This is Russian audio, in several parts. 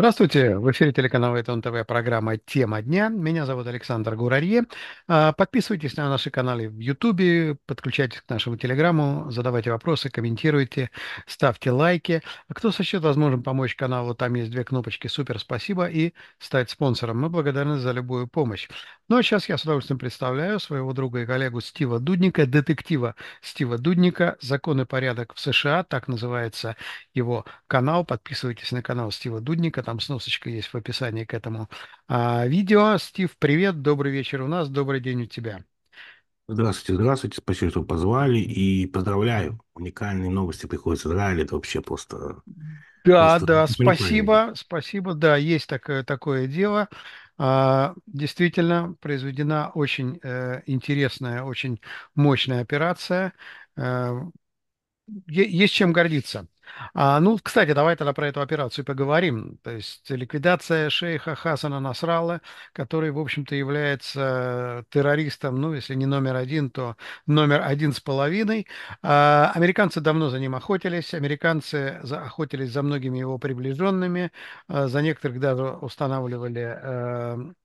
Здравствуйте, в эфире телеканала Этон ТВ, программа «Тема дня». Меня зовут Александр Гурарье. А, подписывайтесь на наши каналы в Ютубе, подключайтесь к нашему Телеграмму, задавайте вопросы, комментируйте, ставьте лайки. А кто со счет возможен помочь каналу, там есть две кнопочки «Супер спасибо» и «Стать спонсором». Мы благодарны за любую помощь. Ну а сейчас я с удовольствием представляю своего друга и коллегу Стива Дудника, детектива Стива Дудника «Закон и порядок в США», так называется его канал. Подписывайтесь на канал Стива Дудника, там сносочка есть в описании к этому а, видео. Стив, привет, добрый вечер у нас, добрый день у тебя. Здравствуйте, здравствуйте, спасибо, что позвали и поздравляю. Уникальные новости приходят с Израиля, это вообще просто... Да, просто да, спасибо, спасибо, да, есть такое, такое дело. А, действительно, произведена очень э, интересная, очень мощная операция. Э, есть чем гордиться. А, ну, кстати, давай тогда про эту операцию поговорим. То есть ликвидация шейха Хасана Насрала, который, в общем-то, является террористом, ну, если не номер один, то номер один с половиной. А, американцы давно за ним охотились. Американцы охотились за многими его приближенными. А, за некоторых даже устанавливали эм,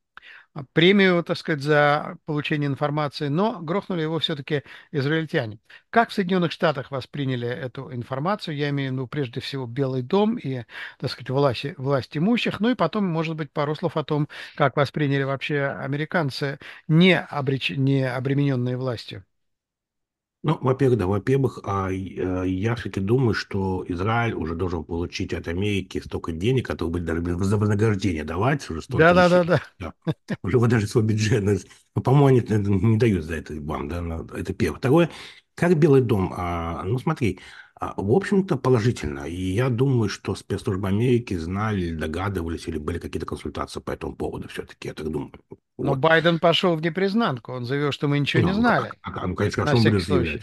премию, так сказать, за получение информации, но грохнули его все-таки израильтяне. Как в Соединенных Штатах восприняли эту информацию? Я имею в виду прежде всего Белый дом и, так сказать, власти, власть имущих. Ну и потом, может быть, пару слов о том, как восприняли вообще американцы, не, обреч... не обремененные властью. Ну, во-первых, да, во-первых, а, э, я все-таки думаю, что Израиль уже должен получить от Америки столько денег, которые были даже за вознаграждение давать. Уже столько да, да, да, да, да. Уже вот даже свой бюджет. Ну, ну по-моему, они не дают за это вам, да, это первое. Второе, как Белый дом, а, ну, смотри, а, в общем-то, положительно. И я думаю, что спецслужбы Америки знали, догадывались или были какие-то консультации по этому поводу все-таки, я так думаю. Но вот. Байден пошел в непризнанку. Он заявил, что мы ничего ну, не ну, знали. А, а, ну, конечно, На всякий случай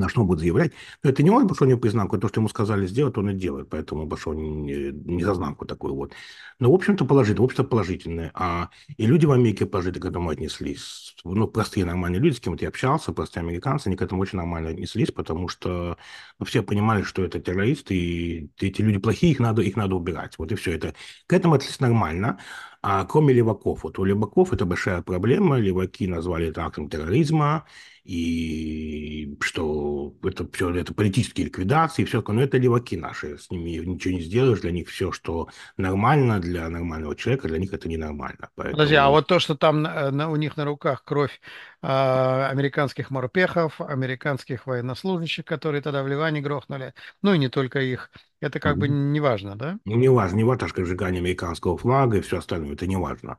на что он будет заявлять. Но это не он Башонин по изнанку, то, что ему сказали сделать, он и делает, поэтому Башонин не, не за знамку такой вот. Но, в общем-то, положительное, в общем-то, положительное. А и люди в Америке положительно к этому отнеслись. Ну, простые нормальные люди, с кем-то я общался, простые американцы, они к этому очень нормально отнеслись, потому что ну, все понимали, что это террористы, и эти люди плохие, их надо, их надо убирать. Вот и все это. К этому отнеслись нормально а, кроме леваков. Вот у леваков это большая проблема. Леваки назвали это актом терроризма, и что это все это политические ликвидации, и все такое. Но это леваки наши, с ними ничего не сделаешь. Для них все, что нормально для нормального человека, для них это ненормально. Поэтому... Подожди, а вот то, что там на, у них на руках кровь э, американских морпехов, американских военнослужащих, которые тогда в Ливане грохнули, ну и не только их, это как mm-hmm. бы не важно, да? Ну, не важно, не важно, как сжигание американского флага и все остальное Украину, это не важно.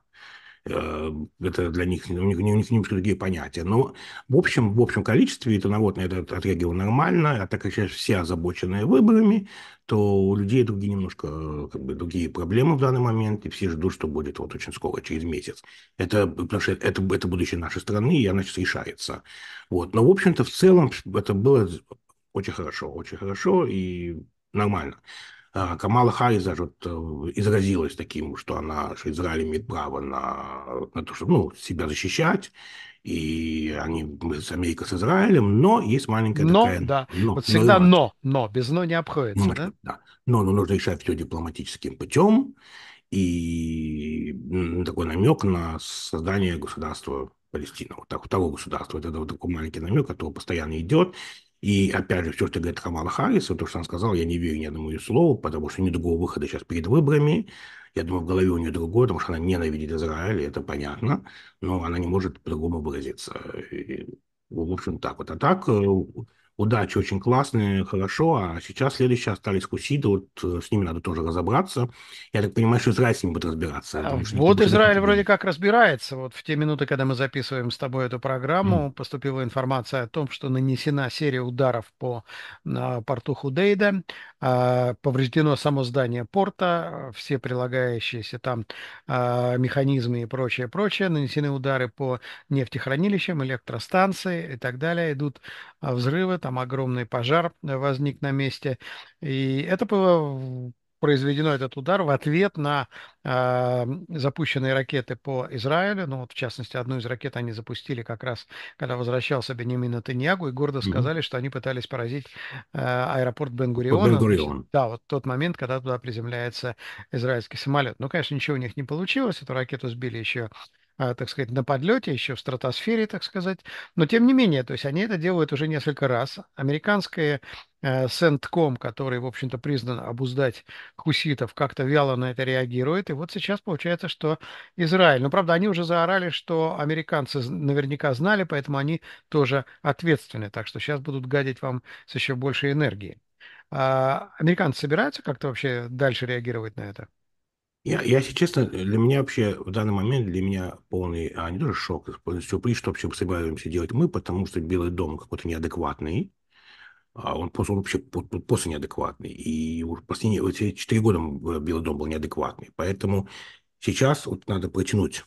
Э, это для них, у них, у них немножко другие понятия. Но в общем, в общем количестве это народ на это отреагировал нормально, а так как сейчас все озабочены выборами, то у людей другие немножко как бы, другие проблемы в данный момент, и все ждут, что будет вот очень скоро, через месяц. Это, потому что это, это будущее нашей страны, и она сейчас решается. Вот. Но, в общем-то, в целом это было очень хорошо, очень хорошо и нормально. А, Камала Харрис даже вот э, изразилась таким, что она, что Израиль имеет право на, на то, чтобы ну, себя защищать, и они мы с Америкой, с Израилем, но есть маленькая но, такая... Да. Но, вот всегда но, но, но, без но не обходится, но, ну, да? да? Но, но нужно решать все дипломатическим путем, и такой намек на создание государства Палестина, вот так, того государства, вот это вот такой маленький намек, который постоянно идет, и опять же, все, что говорит Камала Харрис, то, что она сказала, я не верю ни одному ее слову, потому что нет другого выхода сейчас перед выборами. Я думаю, в голове у нее другое, потому что она ненавидит Израиль, это понятно, но она не может по-другому выразиться. И, в общем, так вот. А так, э, удачи, очень классные, хорошо, а сейчас следующие остались куситы, вот э, с ними надо тоже разобраться. Я так понимаю, что Израиль с ними будет разбираться. А, вот Израиль вроде как разбирается. Вот в те минуты, когда мы записываем с тобой эту программу, mm. поступила информация о том, что нанесена серия ударов по порту Худейда, а, повреждено само здание порта, все прилагающиеся там а, механизмы и прочее, прочее, нанесены удары по нефтехранилищам, электростанции и так далее, идут а, взрывы, там там огромный пожар э, возник на месте. И это было произведено этот удар в ответ на э, запущенные ракеты по Израилю. Ну, вот, в частности, одну из ракет они запустили как раз, когда возвращался Бенемин Натаньягу, и гордо сказали, mm-hmm. что они пытались поразить э, аэропорт Бенгуриона. бен Да, вот тот момент, когда туда приземляется израильский самолет. Ну, конечно, ничего у них не получилось. Эту ракету сбили еще а, так сказать, на подлете, еще в стратосфере, так сказать. Но тем не менее, то есть они это делают уже несколько раз. Американская э, Ком, который, в общем-то, признан обуздать хуситов, как-то вяло на это реагирует. И вот сейчас получается, что Израиль. Ну, правда, они уже заорали, что американцы наверняка знали, поэтому они тоже ответственны. Так что сейчас будут гадить вам с еще большей энергией. А американцы собираются как-то вообще дальше реагировать на это? Я, я, если честно, для меня вообще в данный момент, для меня полный, а не тоже шок, а, сюрприз, что вообще собираемся делать мы, потому что Белый дом какой-то неадекватный, а он просто он вообще после неадекватный. И уже последние вот, четыре года Белый дом был неадекватный. Поэтому сейчас вот надо протянуть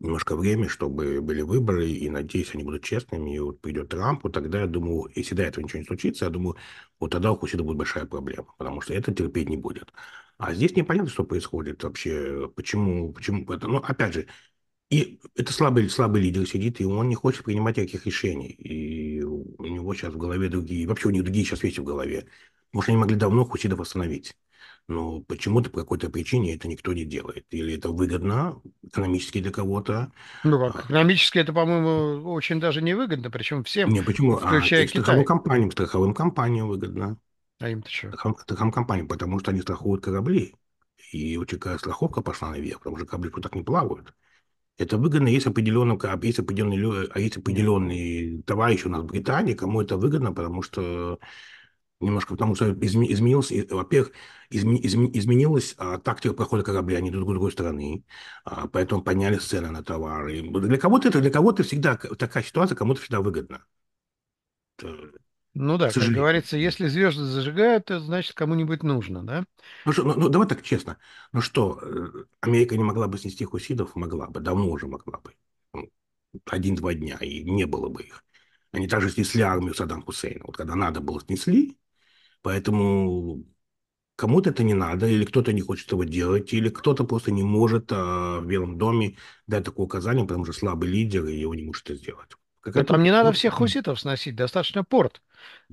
немножко время, чтобы были выборы, и, надеюсь, они будут честными, и вот придет Трамп, вот тогда, я думаю, если до этого ничего не случится, я думаю, вот тогда у Хусида будет большая проблема, потому что это терпеть не будет. А здесь непонятно, что происходит вообще, почему, почему это. Ну, опять же, и это слабый, слабый лидер сидит, и он не хочет принимать никаких решений. И у него сейчас в голове другие, вообще у них другие сейчас вещи в голове. Может, они могли давно Хусидов восстановить, Но почему-то по какой-то причине это никто не делает. Или это выгодно экономически для кого-то. Ну, как экономически это, по-моему, очень даже невыгодно, причем всем, не, почему? А включая а, страховым компаниям, страховым компаниям выгодно. А им-то что? Это Компании, потому что они страхуют корабли. И у какая страховка пошла наверх, потому что корабли так не плавают. Это выгодно, есть определенный корабль, есть определенные, а есть определенные товарищи у нас в Британии, кому это выгодно, потому что немножко, потому что изменился, во-первых, изме, изменилась а, тактика прохода корабля, они друг с другой стороны, а, поэтому подняли цены на товары. Для кого-то это, для кого-то всегда такая ситуация, кому-то всегда выгодно. Ну да, как говорится, если звезды зажигают, то значит кому-нибудь нужно, да? Ну, что, ну, ну давай так честно. Ну что, э, Америка не могла бы снести хусидов? Могла бы, давно уже могла бы. Ну, один-два дня, и не было бы их. Они также снесли армию Саддам Хусейна. Вот когда надо было, снесли. Поэтому кому-то это не надо, или кто-то не хочет этого делать, или кто-то просто не может а, в Белом доме дать такое указание, потому что слабый лидер, и его не может это сделать. Как это... Ну, там не надо всех хуситов сносить, достаточно порт.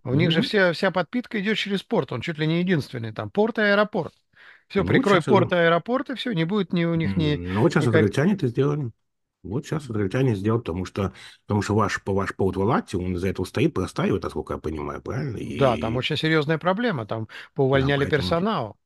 У них же вся, вся подпитка идет через порт, он чуть ли не единственный там. Порт и аэропорт. Все, ну, прикрой вот порт и аэропорт, и все, не будет ни у них ни... Ну, вот сейчас никак... израильтяне это сделали. Вот сейчас израильтяне сделают, потому что, потому что ваш, ваш Паут Валати, он из-за этого стоит, простаивает, насколько я понимаю, правильно? И... Да, там очень серьезная проблема, там поувольняли да, поэтому... персонал.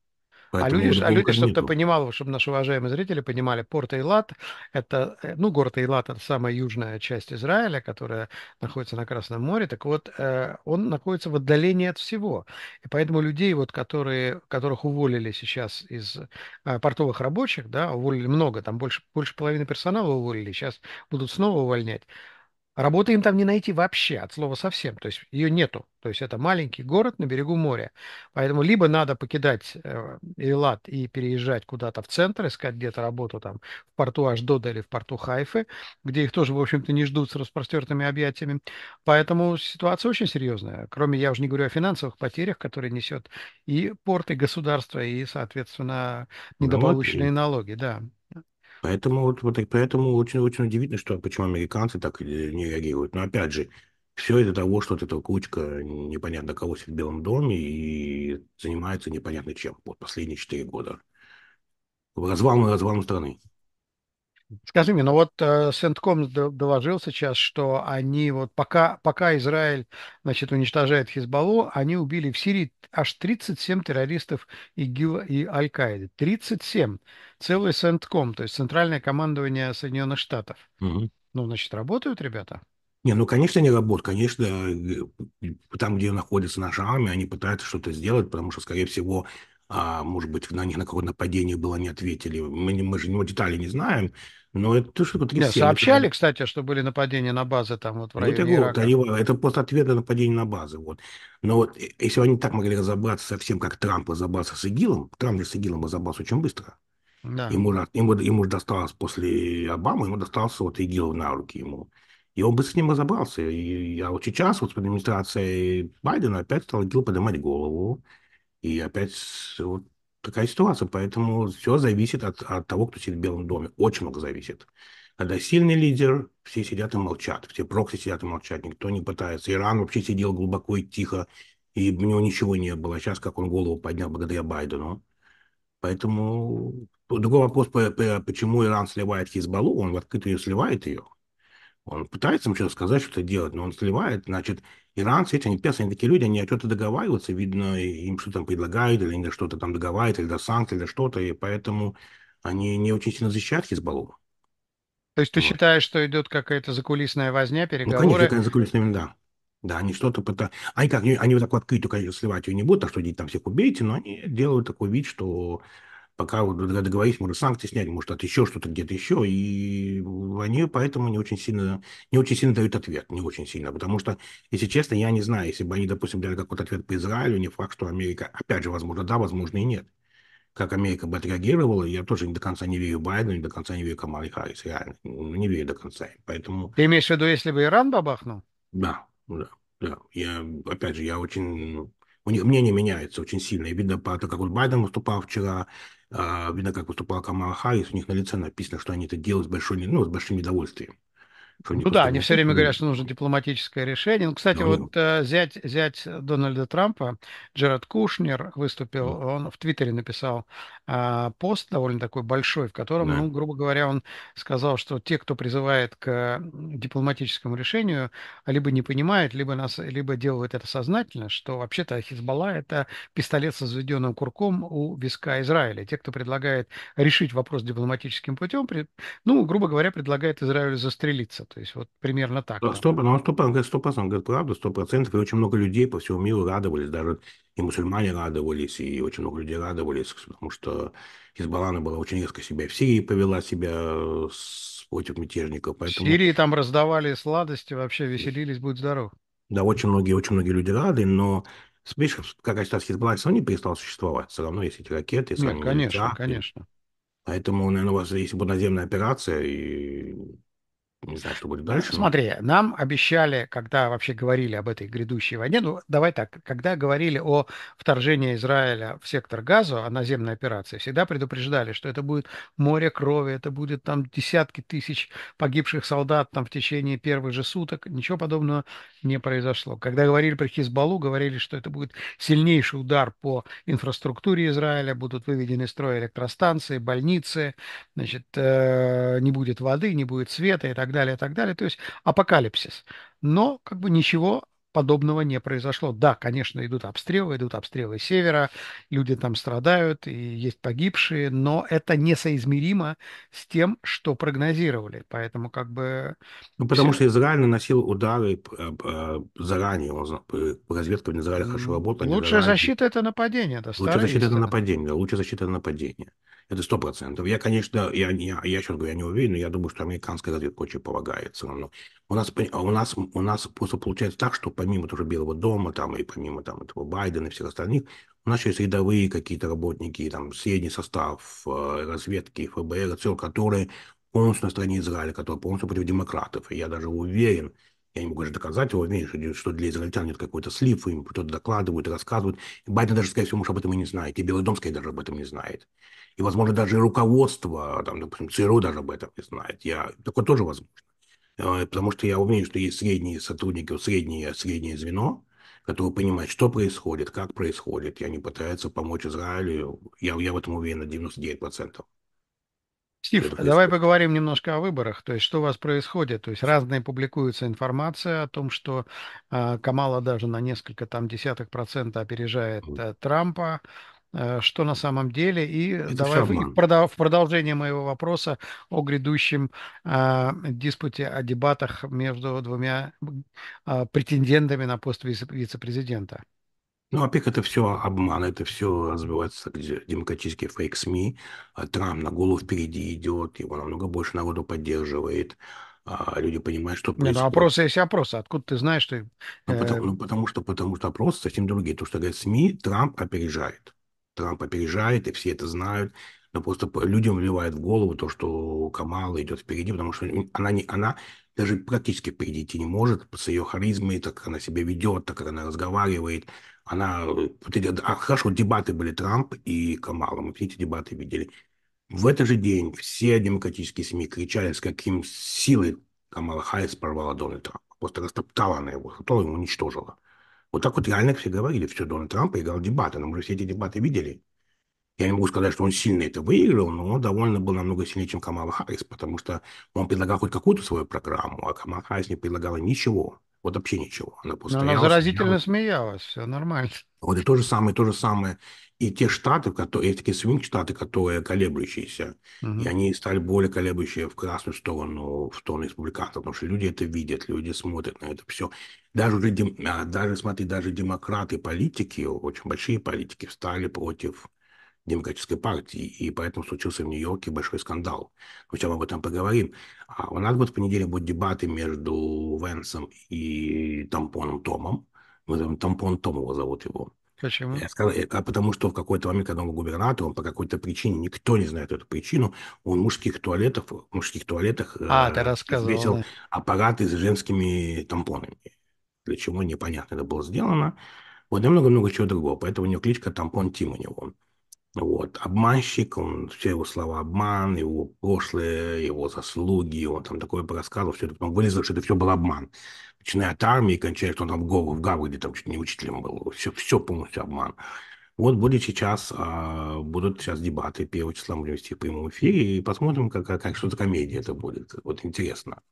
А поэтому люди, а люди чтобы ты понимал, чтобы наши уважаемые зрители понимали, порт Эйлат – это, э, ну, город Эйлат – это самая южная часть Израиля, которая находится на Красном море. Так вот, э, он находится в отдалении от всего. И поэтому людей, вот, которые, которых уволили сейчас из э, портовых рабочих, да, уволили много, там больше, больше половины персонала уволили, сейчас будут снова увольнять. Работы им там не найти вообще, от слова совсем. То есть ее нету. То есть это маленький город на берегу моря. Поэтому либо надо покидать Эйлат и переезжать куда-то в центр, искать где-то работу там в порту Аждода или в порту Хайфы, где их тоже, в общем-то, не ждут с распростертыми объятиями. Поэтому ситуация очень серьезная. Кроме, я уже не говорю о финансовых потерях, которые несет и порт, и государство, и, соответственно, ну, недополученные налоги. налоги да. Поэтому, вот, вот, поэтому очень, очень удивительно, что, почему американцы так не реагируют. Но опять же, все из-за того, что вот эта кучка непонятно кого сидит в Белом доме и занимается непонятно чем. Вот последние четыре года. Развал на развал страны. Скажи мне, ну вот э, Сентком доложил сейчас, что они вот пока, пока Израиль, значит, уничтожает Хизбаллу, они убили в Сирии аж 37 террористов ИГИЛ и Аль-Каиды. 37. Целый Сентком, то есть Центральное командование Соединенных Штатов. Угу. Ну, значит, работают ребята? Не, ну, конечно, они работают. Конечно, э, там, где находятся наши армия, они пытаются что-то сделать, потому что, скорее всего, а может быть, на них на какое нападение было, не ответили. Мы, не, мы же его детали не знаем, но это что-то Нет, сообщали, это... кстати, что были нападения на базы там вот в районе это, Ирака. Они, это просто ответ на нападение на базы. Вот. Но вот э, если они так могли разобраться совсем, как Трамп разобрался с ИГИЛом, Трамп с ИГИЛом разобрался очень быстро. Да. Ему, ему, ему досталось после Обамы, ему достался вот ИГИЛ на руки ему. И он быстро с ним разобрался. И, а вот сейчас вот с администрацией Байдена опять стал ИГИЛ поднимать голову. И опять вот такая ситуация. Поэтому все зависит от, от того, кто сидит в Белом доме. Очень много зависит. Когда сильный лидер, все сидят и молчат. Все прокси сидят и молчат. Никто не пытается. Иран вообще сидел глубоко и тихо. И у него ничего не было. Сейчас как он голову поднял благодаря Байдену. Поэтому другой вопрос, почему Иран сливает Хизбалу. Он в открытую сливает ее. Он пытается ему что-то сказать, что-то делать, но он сливает. Значит, иранцы эти, они персы, они такие люди, они о чем-то договариваются, видно, им что-то там предлагают, или они что-то там договаривают, или до санкций, или что-то, и поэтому они не очень сильно защищают Хизбаллу. То есть ты вот. считаешь, что идет какая-то закулисная возня, переговоры? Ну, конечно, какая закулисная, да. Да, они что-то пытаются... Они а как, они вот так вот открытую, конечно, сливать ее не будут, так что идите там всех убейте, но они делают такой вид, что пока договорились, может, санкции снять, может, от еще что-то где-то еще, и они поэтому не очень сильно, не очень сильно дают ответ, не очень сильно, потому что, если честно, я не знаю, если бы они, допустим, дали какой-то ответ по Израилю, не факт, что Америка, опять же, возможно, да, возможно, и нет. Как Америка бы отреагировала, я тоже не до конца не верю Байдену, не до конца не верю Камале Харрис, реально, ну, не верю до конца, поэтому... Ты имеешь в виду, если бы Иран бабахнул? Да, да, да. Я, опять же, я очень у них мнение меняется очень сильно. И видно, как вот Байден выступал вчера, видно, а, как выступал Камала Харрис, у них на лице написано, что они это делают с, большим, ну, с большим недовольствием ну да, они все время говорят, что нужно дипломатическое решение. Ну, кстати, ну, вот э, зять, зять Дональда Трампа, Джерард Кушнер, выступил, да. он в Твиттере написал э, пост довольно такой большой, в котором, да. ну, грубо говоря, он сказал, что те, кто призывает к дипломатическому решению, либо не понимают, либо, нас, либо делают это сознательно, что вообще-то Хизбалла – это пистолет со взведенным курком у виска Израиля. Те, кто предлагает решить вопрос дипломатическим путем, при, ну, грубо говоря, предлагает Израилю застрелиться. То есть вот примерно так. Ну, а сто, ну, он а сто процентов говорит правду, сто процентов. И очень много людей по всему миру радовались, даже и мусульмане радовались, и очень много людей радовались, потому что Хизбаллана была очень резко себя в Сирии повела себя э, против мятежников. Поэтому... В Сирии там раздавали сладости, вообще веселились, будь здоров. Да, очень многие, очень многие люди рады, но видишь, как сейчас Хизбалла все равно не перестал существовать. Все равно есть эти ракеты, Нет, конечно, летят, конечно. И... Поэтому, наверное, у вас, если будет наземная операция, и не знаю, что будет ну, дальше. Ну, но... Смотри, нам обещали, когда вообще говорили об этой грядущей войне, ну, давай так, когда говорили о вторжении Израиля в сектор Газа, о наземной операции, всегда предупреждали, что это будет море крови, это будет там десятки тысяч погибших солдат там в течение первых же суток. Ничего подобного не произошло. Когда говорили про Хизбалу, говорили, что это будет сильнейший удар по инфраструктуре Израиля, будут выведены из строя электростанции, больницы, значит, э, не будет воды, не будет света и так далее далее, и так далее. То есть апокалипсис. Но как бы ничего подобного не произошло. Да, конечно, идут обстрелы, идут обстрелы севера, люди там страдают и есть погибшие, но это несоизмеримо с тем, что прогнозировали. Поэтому как бы... Ну, потому Все... что Израиль наносил удары э, э, заранее, э, разведка в Израиле хорошо работала. Лучшая защита – это нападение. Да, Лучшая защита – это нападение, лучшая защита – это нападение. Это сто процентов. Я, конечно, я, а я, я сейчас говорю, я не уверен, но я думаю, что американская разведка очень помогает Но У нас, а у нас, у нас просто получается так, что помимо тоже Белого дома там, и помимо там, этого Байдена и всех остальных, у нас есть рядовые какие-то работники, там, средний состав э, разведки, ФБР, цел, которые полностью на стороне Израиля, которые полностью против демократов. И я даже уверен, я не могу даже доказать его, имеешь, что для израильтян нет какой-то слив, им кто-то докладывают, рассказывают. И Байден даже, скорее всего, может, об этом и не знает, и Белый дом, скорее, даже об этом не знает. И, возможно, даже и руководство, там, допустим, ЦРУ даже об этом не знает. Я... Такое тоже возможно. А, потому что я уверен, что есть средние сотрудники, среднее, среднее звено, которые понимают, что происходит, как происходит, и они пытаются помочь Израилю. Я, я в этом уверен на 99%. Стив, давай поговорим немножко о выборах. То есть, что у вас происходит? То есть, разные публикуется информация о том, что э, Камала даже на несколько там десятых процента опережает э, Трампа. Э, что на самом деле? И это давай в, в, в продолжение моего вопроса о грядущем э, диспуте, о дебатах между двумя э, претендентами на пост вице- вице-президента. Ну, ОПЕК – это все обман, это все развивается демократические фейк-СМИ. А Трамп на голову впереди идет, его намного больше народу поддерживает. А, люди понимают, что происходит. Не, ну, опросы есть опросы. Откуда ты знаешь, что... Ну, э, потому, ну, потому что, потому что опросы совсем другие. То, что говорят СМИ, Трамп опережает. Трамп опережает, и все это знают. Но просто людям вливает в голову то, что Камала идет впереди, потому что она, не, она даже практически впереди идти не может с ее харизмой, так как она себя ведет, так как она разговаривает. Она, вот эти, а, хорошо, дебаты были Трамп и Камала, мы все эти дебаты видели. В этот же день все демократические СМИ кричали, с каким силой Камала Харрис порвала Дональд Трампа. Просто растоптала она его, растоптала его, уничтожила. Вот так вот реально все говорили, все, Дональд Трамп играл дебаты, но мы же все эти дебаты видели. Я не могу сказать, что он сильно это выиграл, но он довольно был намного сильнее, чем Камала Харрис, потому что он предлагал хоть какую-то свою программу, а Камала Харрис не предлагала ничего. Вот вообще ничего. Она просто Но она заразительно смеялась. смеялась, все нормально. Вот и то же самое, то же самое. И те штаты, которые, и такие свинг-штаты, которые колеблющиеся, угу. и они стали более колеблющие в красную сторону, в сторону республиканцев, потому что люди это видят, люди смотрят на это все. Даже уже, а, даже, смотри, даже демократы, политики, очень большие политики, встали против демократической партии, и поэтому случился в Нью-Йорке большой скандал. мы об этом поговорим. А у нас вот в понедельник будут дебаты между Венсом и Тампоном Томом. Мы Тампон Том его зовут его. Почему? Я сказал, э, а потому что в какой-то момент, когда он губернатором, по какой-то причине, никто не знает эту причину, он в мужских туалетах, в мужских туалетах а, э, весил да. аппараты с женскими тампонами. Для чего непонятно это было сделано. Вот и много-много чего другого. Поэтому у него кличка Тампон Тим у него. Вот, обманщик, он, все его слова обман, его прошлое, его заслуги, он там такое рассказывал, все это потом вылезло, что это все был обман. Начиная от армии, кончая, что он там в Гов, в Гарварде там чуть не учителем был, все, все полностью обман. Вот будет сейчас, а, будут сейчас дебаты, первого числа будем вести в прямом эфире, и посмотрим, как, как, как что за комедия это будет. Вот интересно.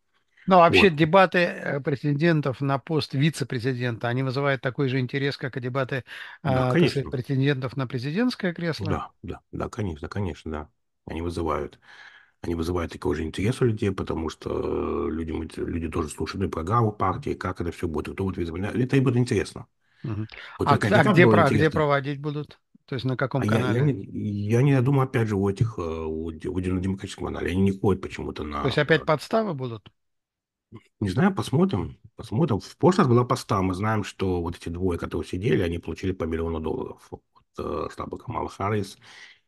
Но ну, а вообще вот. дебаты э, претендентов на пост вице-президента, они вызывают такой же интерес, как и дебаты да, а, сказать, претендентов на президентское кресло? Да, да, да, конечно, конечно, да. Они вызывают. Они вызывают такой же интерес у людей, потому что э, люди, люди тоже слушают и программу партии, как это все будет, кто будет вице-президент. Это и будет интересно. Угу. Вот а, а где, про, где проводить будут? То есть на каком а канале? Я, я, не, я не думаю, опять же, у этих, э, у, у демократическом канале. Они не ходят почему-то на... То есть опять подставы будут? Не знаю, посмотрим. Посмотрим. В прошлый раз была поста. Мы знаем, что вот эти двое, которые сидели, они получили по миллиону долларов от э, штаба Камала Харрис.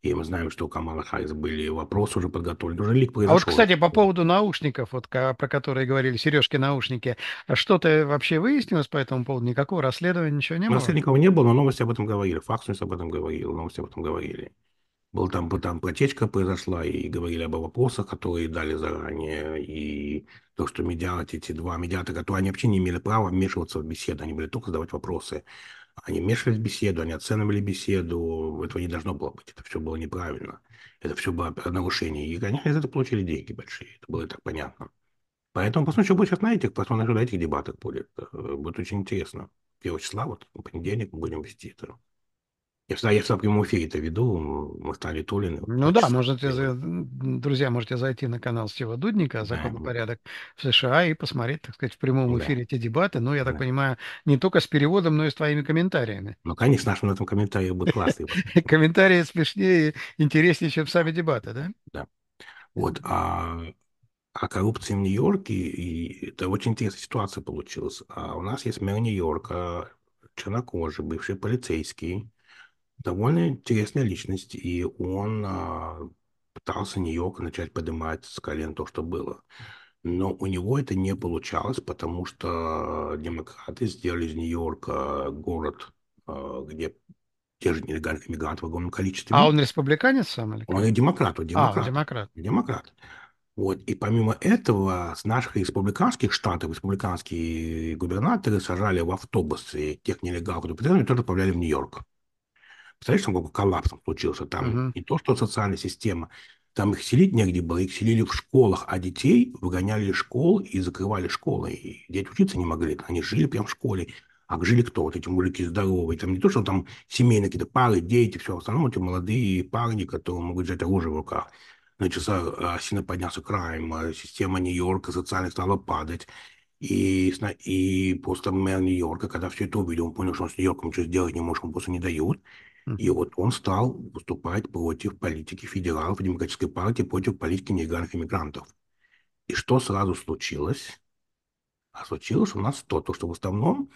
И мы знаем, что у Камала Харрис были вопросы уже подготовлены. Уже лик произошел. А вот, кстати, по поводу наушников, вот, про которые говорили, сережки наушники, а что-то вообще выяснилось по этому поводу? Никакого расследования, ничего не было? Расследований не было, но новости об этом говорили. Факс об этом говорил, новости об этом говорили был там, там протечка произошла, и говорили об вопросах, которые дали заранее, и то, что медиат, эти два медиатора, то они вообще не имели права вмешиваться в беседу, они были только задавать вопросы. Они вмешивались в беседу, они оценивали беседу, этого не должно было быть, это все было неправильно, это все было нарушение, и они из этого получили деньги большие, это было и так понятно. Поэтому посмотрим, что будет сейчас на этих, посмотрим, что на этих дебатах будет. Э, будет очень интересно. 1 числа, вот в понедельник, мы будем вести это. Я всегда, я в прямом эфире это веду, мы стали Тулин. Ну да, можете, друзья, можете зайти на канал Стива Дудника «Закон да. и порядок» в США и посмотреть, так сказать, в прямом эфире эти дебаты. Ну, я так да. понимаю, не только с переводом, но и с твоими комментариями. Ну, конечно, нашим на этом комментарии будут классные. Комментарии смешнее, интереснее, чем сами дебаты, да? Да. Вот, а о а коррупции в Нью-Йорке, и это очень интересная ситуация получилась. А у нас есть мэр Нью-Йорка, чернокожий, бывший полицейский, довольно интересная личность, и он а, пытался Нью-Йорк начать поднимать с колен то, что было. Но у него это не получалось, потому что демократы сделали из Нью-Йорка город, а, где те же нелегальные мигранты в огромном количестве. А он республиканец сам? Или как? А, он демократ, он демократ. А, демократ. Демократ. Вот. И помимо этого, с наших республиканских штатов республиканские губернаторы сажали в автобусы тех нелегалов, которые тоже отправляли в Нью-Йорк. Представляешь, там какой коллапс там случился? Там не то, что социальная система, там их селить негде было, их селили в школах, а детей выгоняли из школ и закрывали школы. И дети учиться не могли, они жили прямо в школе. А жили кто? Вот эти мужики здоровые. Там не то, что там семейные какие-то пары, дети, все. В основном эти молодые парни, которые могут взять оружие в руках. Значит, э, сильно поднялся крайм, э, система Нью-Йорка социальных стала падать. И, и просто мэр Нью-Йорка, когда все это увидел, он понял, что он с Нью-Йорком ничего сделать не может, он просто не дает. И вот он стал выступать против политики федералов Демократической партии, против политики нелегальных иммигрантов. И что сразу случилось? А случилось у нас то, то что в основном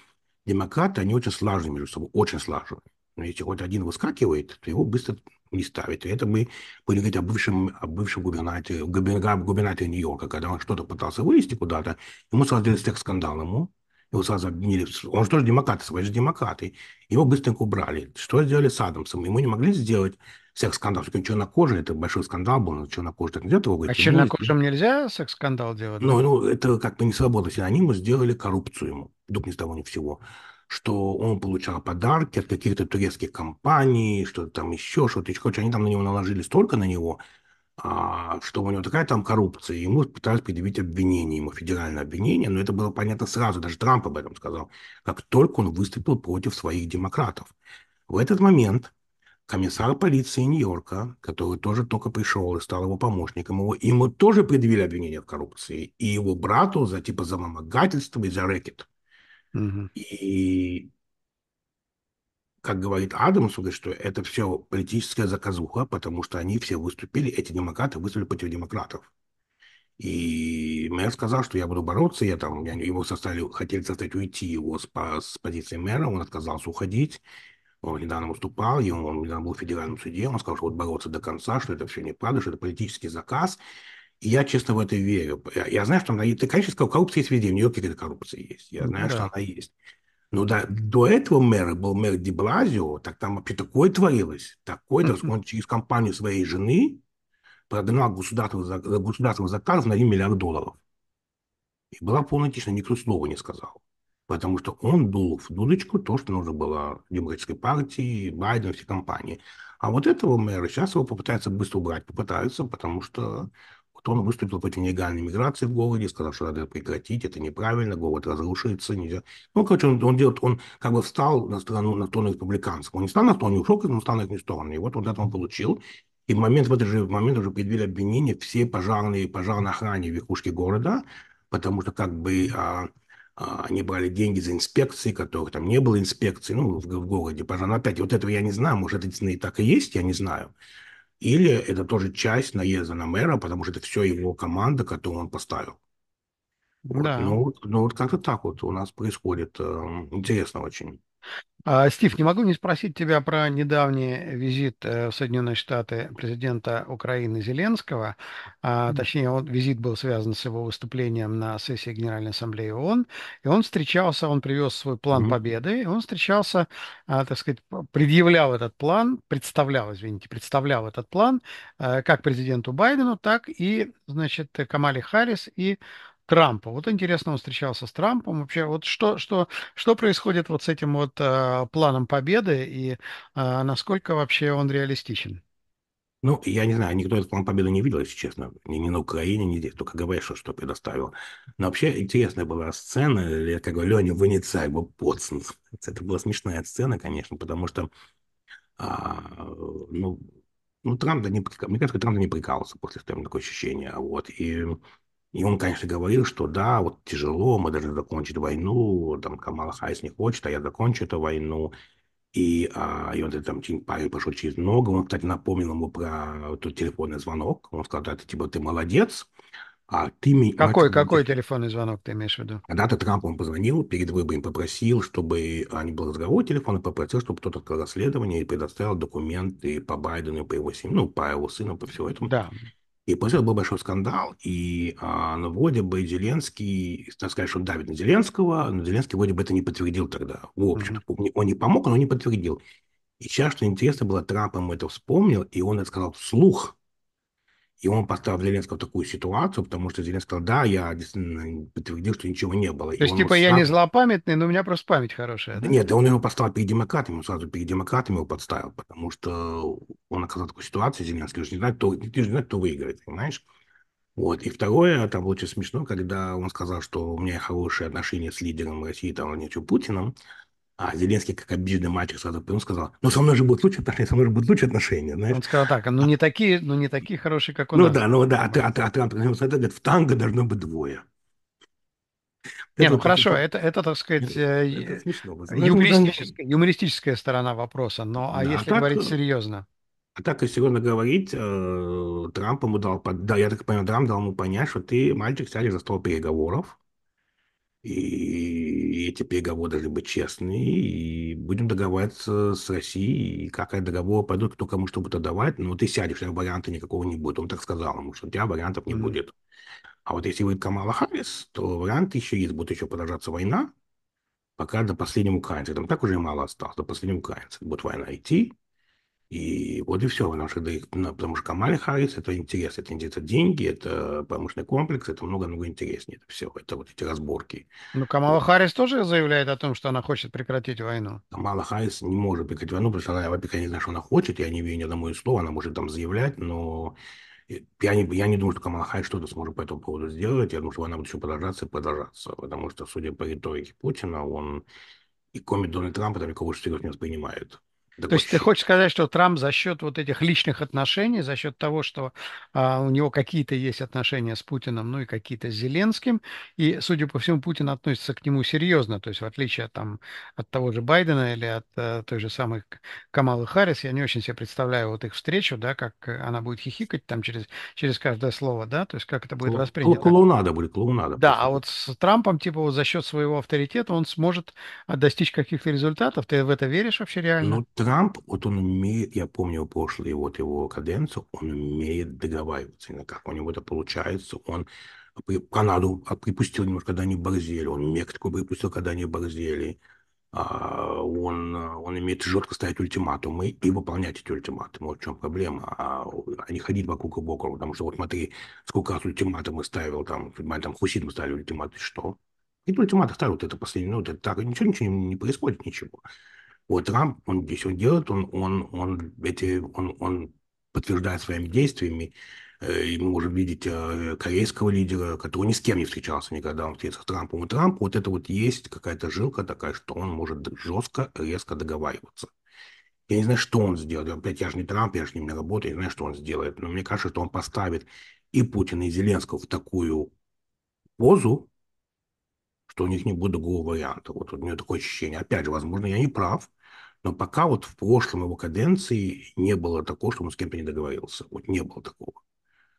демократы, они очень слажены между собой, очень слажены. Но если хоть один выскакивает, то его быстро не ставит. И это мы будем говорить о бывшем, о бывшем губернаторе, губернаторе, Нью-Йорка, когда он что-то пытался вывести куда-то, ему сразу дали всех скандал, ему его сразу обвинили. Он же тоже демократы, свои же демократы. Его быстренько убрали. Что сделали с Адамсом? Ему не могли сделать секс-скандал. Все-таки он чернокожий, это большой скандал был, он чернокожий. Так а нельзя его говорить. А чернокожим ну, нельзя секс-скандал делать? Ну, ну, это как бы не свобода синониму, сделали коррупцию ему. Вдруг ни с того ни всего что он получал подарки от каких-то турецких компаний, что-то там еще, что-то еще. Короче, они там на него наложили столько на него, а, что у него такая там коррупция, ему пытались предъявить обвинение, ему федеральное обвинение, но это было понятно сразу, даже Трамп об этом сказал, как только он выступил против своих демократов. В этот момент комиссар полиции Нью-Йорка, который тоже только пришел и стал его помощником, его, ему тоже предъявили обвинение в коррупции, и его брату за типа за вымогательство и за рэкет. Угу. И как говорит Адамс, говорит, что это все политическая заказуха, потому что они все выступили, эти демократы выступили против демократов. И мэр сказал, что я буду бороться, я там, я, его составили, хотели заставить уйти его с, по, с позиции мэра, он отказался уходить, он недавно выступал, и он недавно был в федеральном суде, он сказал, что вот бороться до конца, что это все неправда, что это политический заказ, и я честно в это верю. Я, я знаю, что она есть. Ты, конечно, сказал, коррупция есть везде. В Нью-Йорке эта коррупция есть. Я ну знаю, да. что она есть. Ну да, до этого мэра был мэр Деблазио, так там вообще такое творилось, такое, то hmm он через компанию своей жены прогнал государственный, э, государственный заказ на 1 миллиард долларов. И была полная тишина, никто слова не сказал. Потому что он дул в дудочку то, что нужно было демократической партии, Байдену всей компании. А вот этого мэра сейчас его попытаются быстро убрать, попытаются, потому что кто он ну, выступил против нелегальной миграции в городе, сказал, что надо прекратить, это неправильно, город разрушится, нельзя. Ну, короче, он, он делает, он как бы встал на сторону, на сторону республиканцев. Он не стал на сторону, не ушел, он встал на их сторону. И вот он это он получил. И в момент, в этот же момент уже предъявили обвинение все пожарные, пожарной охране верхушки города, потому что как бы а, а, они брали деньги за инспекции, которых там не было инспекции, ну, в, в городе пожарно. Опять, вот этого я не знаю, может, это действительно и так и есть, я не знаю. Или это тоже часть наезда на мэра, потому что это все его команда, которую он поставил. Вот. Да. Ну, ну, вот как-то так вот у нас происходит. Э, интересно очень. А, Стив, не могу не спросить тебя про недавний визит э, в Соединенные Штаты президента Украины Зеленского. А, точнее, он, визит был связан с его выступлением на сессии Генеральной Ассамблеи ООН. И он встречался, он привез свой план победы, и он встречался, а, так сказать, предъявлял этот план, представлял, извините, представлял этот план э, как президенту Байдену, так и, значит, Камали Харрис и Трампа. Вот интересно, он встречался с Трампом. Вообще, вот что, что, что происходит вот с этим вот э, планом победы и э, насколько вообще он реалистичен? Ну, я не знаю, никто этот план победы не видел, если честно. Ни, ни на Украине, ни здесь. Только говоришь, что, что предоставил. Но вообще интересная была сцена. Я как говорю, Леня Венецай был поцан. Это была смешная сцена, конечно, потому что а, ну, ну, Трамп, да не, мне кажется, Трамп да не прикалывался после этого, такое ощущение. Вот. И и он, конечно, говорил, что да, вот тяжело, мы должны закончить войну, там Камала Хайс не хочет, а я закончу эту войну. И, а, и он там парень пошел через ногу, Он, кстати, напомнил ему про тот телефонный звонок. Он сказал, да, ты, типа, ты молодец, а ты... Какой, а, какой ты... телефонный звонок ты имеешь в виду? Когда-то Трамп он позвонил, перед выборами попросил, чтобы... А не был разговор телефон, попросил, чтобы кто-то открыл расследование и предоставил документы по Байдену, по его семье, ну, по его сыну, по всему этому. Да. И после этого был большой скандал, и а, ну, вроде бы Зеленский, так сказать, что он давит на Зеленского, но Зеленский вроде бы это не подтвердил тогда. В общем, mm-hmm. он не помог, но не подтвердил. И сейчас, что интересно было, Трамп ему это вспомнил, и он это сказал вслух и он поставил Зеленского в такую ситуацию, потому что Зеленский сказал, да, я действительно подтвердил, что ничего не было. То есть, типа, сразу... я не злопамятный, но у меня просто память хорошая. Да? нет, да он его поставил перед демократами, он сразу перед демократами его подставил, потому что он оказал такую ситуацию, Зеленский уже не знает, кто, ты же не знает, кто выиграет, понимаешь? Вот. И второе, там было очень смешно, когда он сказал, что у меня хорошие отношения с лидером России, там, ничего Путиным, а Зеленский, как обиженный мальчик, сразу он сказал, ну, со мной же будут лучшие отношения, со мной же будут лучше отношения, знаешь. Он сказал так, ну, не а такие, ну, не такие хорошие, как у ну, нас. Да, ну, да, а ты, а ты, а ты, а ты, а а говорит, в танго должно быть двое. Не, ну хорошо, это, это, так сказать, э, юмористическая, юмористическая сторона вопроса, но а если говорить э, серьезно? А так, если серьезно говорить, э, Трамп ему дал, да, я так понимаю, Трамп дал ему понять, что ты, мальчик, сядешь за стол переговоров, и эти переговоры должны быть честные, и будем договариваться с Россией, и как эти договоры пойдут, кто кому что будет отдавать, но ты сядешь, а варианта никакого не будет. Он так сказал ему, что у тебя вариантов не mm-hmm. будет. А вот если выйдет Камала Харрис, то вариант еще есть, будет еще продолжаться война, пока до последнего украинца. Там так уже мало осталось, до последнего украинца будет война идти, и вот и все, ну, потому что, потому что Камали Харрис – это интерес, это, это деньги, это промышленный комплекс, это много-много интереснее, это все, это вот эти разборки. Ну, Камала вот. Харрис тоже заявляет о том, что она хочет прекратить войну. Камала Харрис не может прекратить войну, потому что она, во-первых, не знает, что она хочет, я не верю ни одному из слов, она может там заявлять, но э, я не, я не думаю, что Камала Харрис что-то сможет по этому поводу сделать, я думаю, что она будет еще продолжаться и продолжаться, потому что, судя по риторике Путина, он и комик Дональд Трампа там никого всерьез не воспринимает. Да То есть ты хочешь сказать, что Трамп за счет вот этих личных отношений, за счет того, что а, у него какие-то есть отношения с Путиным, ну и какие-то с Зеленским, и, судя по всему, Путин относится к нему серьезно. То есть в отличие там, от того же Байдена или от а, той же самой Камалы Харрис, я не очень себе представляю вот их встречу, да, как она будет хихикать там через, через каждое слово, да, то есть как это будет Кло- воспринято. Клоунада будет, клоунада. Да, а вот с Трампом, типа, вот за счет своего авторитета он сможет а, достичь каких-то результатов. Ты в это веришь вообще реально? Ну, Трамп, вот он умеет, я помню прошлый вот его каденцию, он умеет договариваться как у него это получается, он Канаду а, припустил немножко, когда они борзели, он Мексику припустил, когда они борзели, а, он, он имеет жестко ставить ультиматумы и выполнять эти ультиматумы. Вот в чем проблема. А, а не ходить вокруг и вокруг. Потому что вот смотри, сколько раз ультиматумы ставил, там, там мы ставили ультиматы, что? И ультиматы ставил вот это последний, ну, это так, ничего, ничего не происходит, ничего. Вот Трамп, он здесь он делает, он, он, он, эти, он, он подтверждает своими действиями, э, и мы можем видеть э, корейского лидера, который ни с кем не встречался никогда, он встретился с Трампом. И Трамп, вот это вот есть какая-то жилка такая, что он может жестко, резко договариваться. Я не знаю, что он сделает. Опять, я же не Трамп, я же не на работе, я не знаю, что он сделает. Но мне кажется, что он поставит и Путина, и Зеленского в такую позу, что у них не будет другого варианта. Вот у меня такое ощущение. Опять же, возможно, я не прав, но пока вот в прошлом его каденции не было такого, что он с кем-то не договорился. Вот не было такого.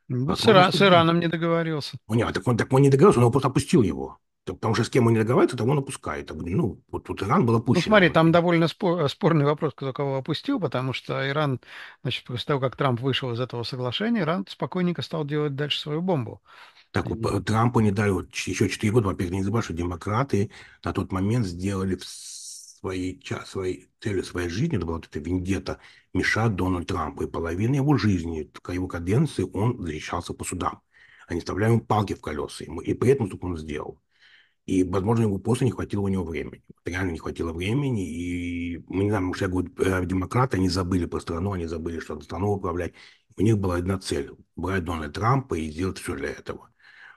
Ну, с, Ира, с Ираном не договорился. Ну, нет, так он, так он не договорился, он просто опустил его. Потому что с кем он не договаривается, того он опускает. А ну, вот, вот Иран был ну, опущен. Ну, смотри, там довольно спор, э, спорный вопрос, кто кого опустил, потому что Иран, значит, после того, как Трамп вышел из этого соглашения, Иран спокойненько стал делать дальше свою бомбу. Так, вот, Трампу не дали вот еще 4 года. Во-первых, не забывай, что демократы на тот момент сделали в своей, своей целью своей жизни, это была вот эта вендета, мешать Дональду Трампу. И половина его жизни, его каденции, он защищался по судам. Они вставляли ему палки в колеса. Ему, и при этом, что он сделал. И, возможно, ему просто не хватило у него времени. Реально не хватило времени. И мы не знаем, может что я говорю, э, демократы, они забыли про страну, они забыли, что страну управлять. У них была одна цель – брать Дональда Трампа и сделать все для этого.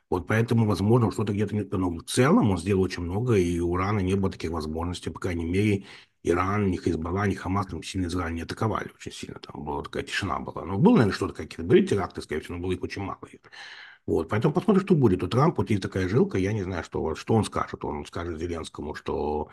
Вот поэтому, возможно, что-то где-то нет то. Но в целом он сделал очень много, и у Ирана не было таких возможностей. По крайней мере, Иран, ни Хизбалла, ни Хамас там сильно Израиль не атаковали очень сильно. Там была такая тишина была. Но было, наверное, что-то какие-то. Были теракты, скорее всего, но было их очень мало. Вот, поэтому посмотрим, что будет. У Трампа вот есть такая жилка, я не знаю, что, что он скажет. Он скажет Зеленскому, что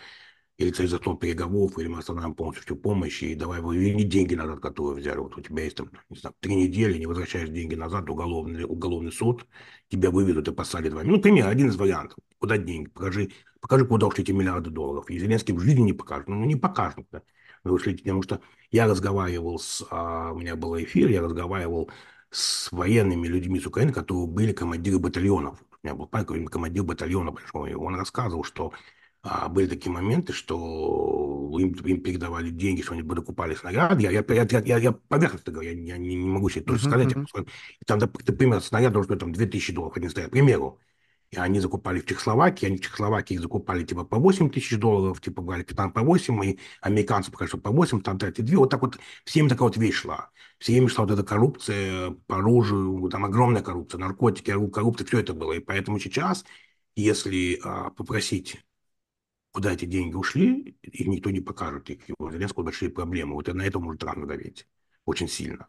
или ты за стол переговоров, или мы остановим полностью всю помощь, и давай верни деньги назад, которые взяли. Вот у тебя есть там, не знаю, три недели, не возвращаешь деньги назад, уголовный, уголовный суд, тебя выведут и посадят вами. Ну, например, один из вариантов. Куда деньги? Покажи, покажи, куда ушли эти миллиарды долларов. И Зеленский в жизни не покажет. Ну, не покажет. Да? вышли, потому что я разговаривал с... А, у меня был эфир, я разговаривал с военными людьми с Украины, которые были командиры батальонов. У меня был парень, командир батальона большого, и он рассказывал, что а были такие моменты, что им, им передавали деньги, что они докупали снаряд. Я, я, я, я, я поверхностно говорю, я, я не, не могу себе точно сказать. Uh-huh. Я, там, например, снаряд должен быть там 2000 долларов, один снаряд, к примеру. И они закупали в Чехословакии, они в Чехословакии закупали типа по 8 тысяч долларов, типа брали там по 8, и американцы пока что по 8, там 32. Вот так вот всем такая вот вещь шла. Всем шла вот эта коррупция по оружию, там огромная коррупция, наркотики, коррупция, все это было. И поэтому сейчас, если а, попросить куда эти деньги ушли, и никто не покажет их. И у Зеленского большие проблемы. Вот и на этом может рано давить. Очень сильно.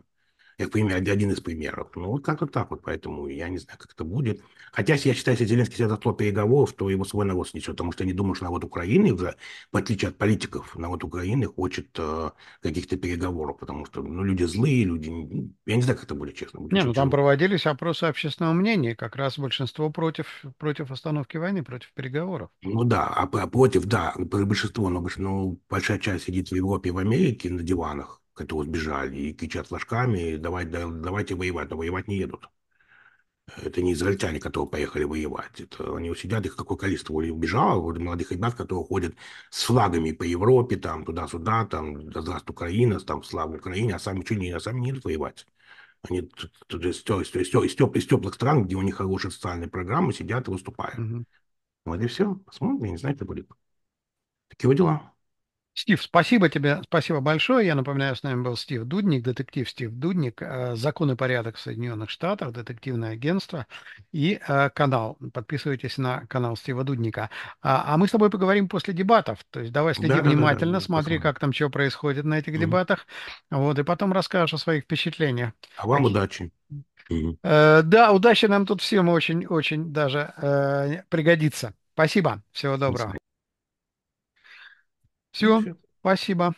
Как пример, один из примеров. Ну, вот как-то так вот, поэтому я не знаю, как это будет. Хотя, я считаю, если Зеленский сядет от переговоров, то его свой народ снесет, потому что я не думаю, что народ Украины, в отличие от политиков, народ Украины хочет э, каких-то переговоров, потому что ну, люди злые, люди... Ну, я не знаю, как это будет, честно. Будет Нет, ну, там проводились опросы общественного мнения, как раз большинство против, против остановки войны, против переговоров. Ну да, а, а против, да, большинство, но, но ну, большая часть сидит в Европе в Америке на диванах, которые сбежали, и кичат флажками, давай, да, давайте воевать, а воевать не едут. Это не израильтяне, которые поехали воевать. Это они сидят, их какое количество убежало, вот молодых ребят, которые ходят с флагами по Европе, там, туда-сюда, там, да здравствуй Украина, там, слава Украине, а сами что не, а сами не идут воевать. Они из, из, теплых стран, где у них хорошие социальные программы, сидят и выступают. Угу. Вот и все. Посмотрим, я не знаю, это будет. Такие вот дела. Стив, спасибо тебе, спасибо большое. Я напоминаю, с нами был Стив Дудник, детектив Стив Дудник, э, «Закон и порядок в Соединенных Штатах», детективное агентство и э, канал. Подписывайтесь на канал Стива Дудника. А, а мы с тобой поговорим после дебатов. То есть давай следи да, внимательно, да, да, да, смотри, посмотрим. как там что происходит на этих mm дебатах. Вот, и потом расскажешь о своих впечатлениях. А вам удачи. mm да, удачи нам тут всем очень-очень даже пригодится. Спасибо, всего доброго. Все, спасибо.